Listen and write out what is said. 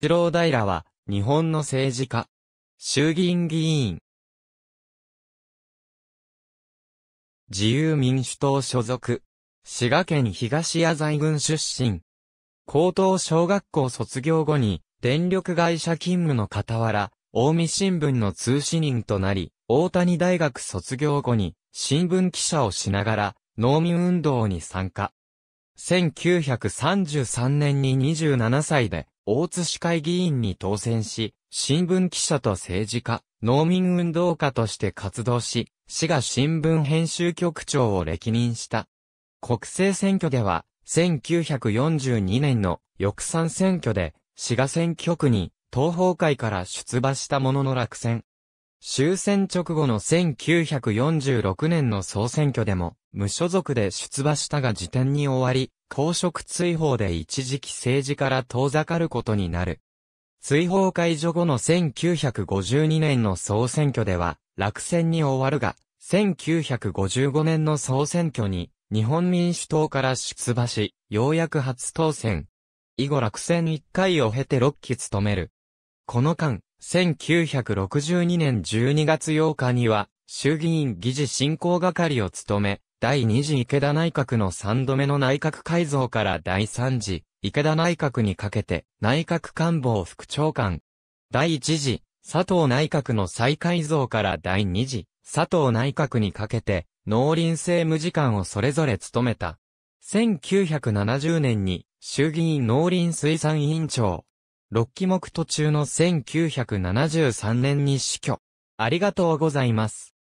一郎平は、日本の政治家。衆議院議員。自由民主党所属。滋賀県東谷在郡出身。高等小学校卒業後に、電力会社勤務の傍ら、大見新聞の通信人となり、大谷大学卒業後に、新聞記者をしながら、農民運動に参加。1933年に27歳で、大津市会議員に当選し、新聞記者と政治家、農民運動家として活動し、市が新聞編集局長を歴任した。国政選挙では、1942年の翌山選挙で、滋賀選挙区に、東方会から出馬したものの落選。終戦直後の1946年の総選挙でも、無所属で出馬したが時点に終わり、公職追放で一時期政治から遠ざかることになる。追放解除後の1952年の総選挙では、落選に終わるが、1955年の総選挙に、日本民主党から出馬し、ようやく初当選。以後落選1回を経て6期務める。この間、1962年12月8日には、衆議院議事進行係を務め、第2次池田内閣の3度目の内閣改造から第3次池田内閣にかけて内閣官房副長官。第1次佐藤内閣の再改造から第2次佐藤内閣にかけて農林政務次官をそれぞれ務めた。1970年に衆議院農林水産委員長、6期目途中の1973年に死去。ありがとうございます。